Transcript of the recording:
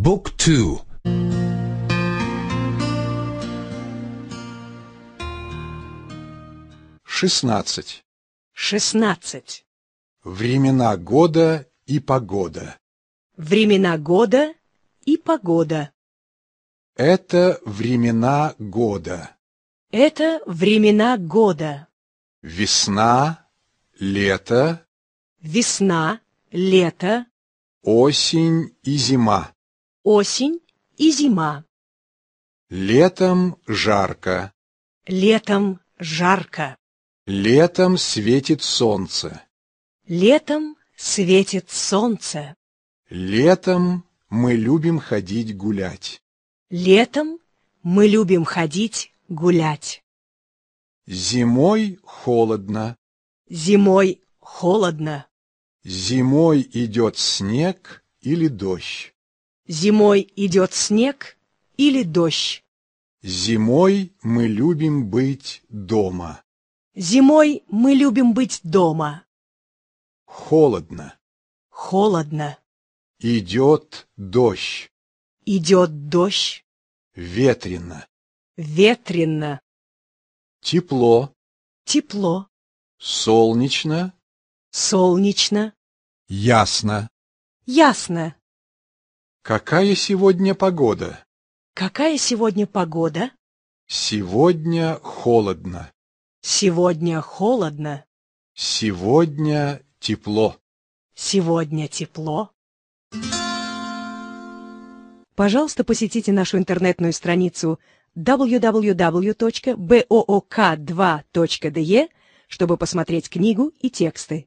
Book 2 16. 16. Времена года и погода. Времена года и погода. Это времена года. Это времена года. Весна, лето. Весна, лето. Осень и зима осень и зима. Летом жарко. Летом жарко. Летом светит солнце. Летом светит солнце. Летом мы любим ходить гулять. Летом мы любим ходить гулять. Зимой холодно. Зимой холодно. Зимой идет снег или дождь. Зимой идет снег или дождь. Зимой мы любим быть дома. Зимой мы любим быть дома. Холодно. Холодно. Идет дождь. Идет дождь. Ветрено. Ветрено. Тепло. Тепло. Солнечно. Солнечно. Ясно. Ясно. Какая сегодня погода? Какая сегодня погода? Сегодня холодно. Сегодня холодно. Сегодня тепло. Сегодня тепло. Пожалуйста, посетите нашу интернетную страницу www.book2.de, чтобы посмотреть книгу и тексты.